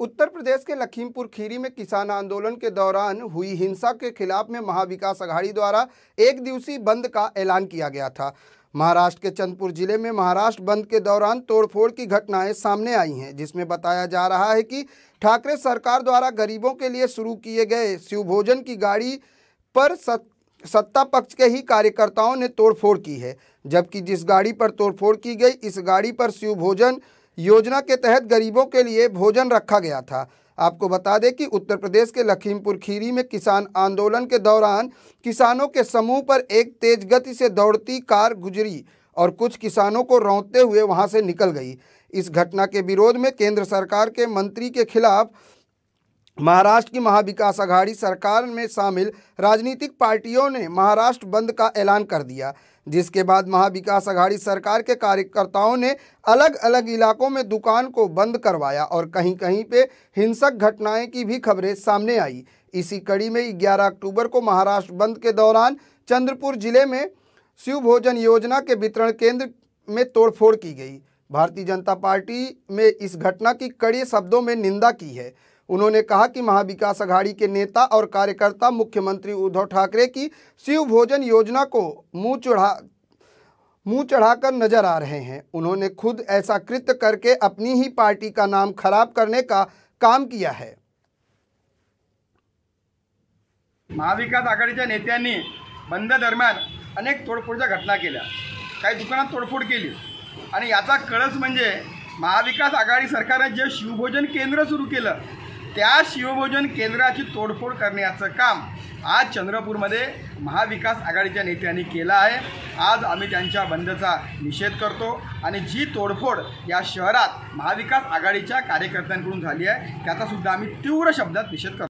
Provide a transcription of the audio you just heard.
उत्तर प्रदेश के लखीमपुर खीरी में किसान आंदोलन के दौरान हुई हिंसा के खिलाफ में महाविकास अघाड़ी द्वारा एक दिवसीय बंद का ऐलान किया गया था महाराष्ट्र के चंदपुर जिले में महाराष्ट्र बंद के दौरान तोड़फोड़ की घटनाएं सामने आई हैं जिसमें बताया जा रहा है कि ठाकरे सरकार द्वारा गरीबों के लिए शुरू किए गए शिवभोजन की गाड़ी पर सत, सत्ता पक्ष के ही कार्यकर्ताओं ने तोड़फोड़ की है जबकि जिस गाड़ी पर तोड़फोड़ की गई इस गाड़ी पर शिवभोजन भोजन योजना के तहत गरीबों के लिए भोजन रखा गया था आपको बता दें कि उत्तर प्रदेश के लखीमपुर खीरी में किसान आंदोलन के दौरान किसानों के समूह पर एक तेज गति से दौड़ती कार गुजरी और कुछ किसानों को रौंदते हुए वहां से निकल गई इस घटना के विरोध में केंद्र सरकार के मंत्री के खिलाफ महाराष्ट्र की महाविकास आघाड़ी सरकार में शामिल राजनीतिक पार्टियों ने महाराष्ट्र बंद का ऐलान कर दिया जिसके बाद महाविकास आघाड़ी सरकार के कार्यकर्ताओं ने अलग अलग इलाकों में दुकान को बंद करवाया और कहीं कहीं पे हिंसक घटनाएं की भी खबरें सामने आई इसी कड़ी में 11 अक्टूबर को महाराष्ट्र बंद के दौरान चंद्रपुर जिले में शिव भोजन योजना के वितरण केंद्र में तोड़फोड़ की गई भारतीय जनता पार्टी में इस घटना की कड़ी शब्दों में निंदा की है उन्होंने कहा कि महाविकास आघाड़ी के नेता और कार्यकर्ता मुख्यमंत्री उद्धव ठाकरे की शिव भोजन योजना को मुंह चढ़ा मुंह चढ़ाकर नजर आ रहे हैं उन्होंने खुद ऐसा कृत्य करके अपनी ही पार्टी का नाम खराब करने का काम किया है महाविकास आघाड़ी नेत्या बंद दरमियान अनेक तोड़फोड़ घटना के काही तोडफोड के लिए याचा मजे महाविकास आघाडी ने जे शिवभोजन केंद्र सुरू के त्या शिवभोजन केंद्राची तोडफोड करण्याचं काम आज चंद्रपूरमध्ये महाविकास आघाडीच्या नेत्यांनी केलं आहे आज आम्ही त्यांच्या बंदचा निषेध करतो आणि जी तोडफोड या शहरात महाविकास आघाडीच्या कार्यकर्त्यांकडून झाली आहे त्याचासुद्धा आम्ही तीव्र शब्दात निषेध करतो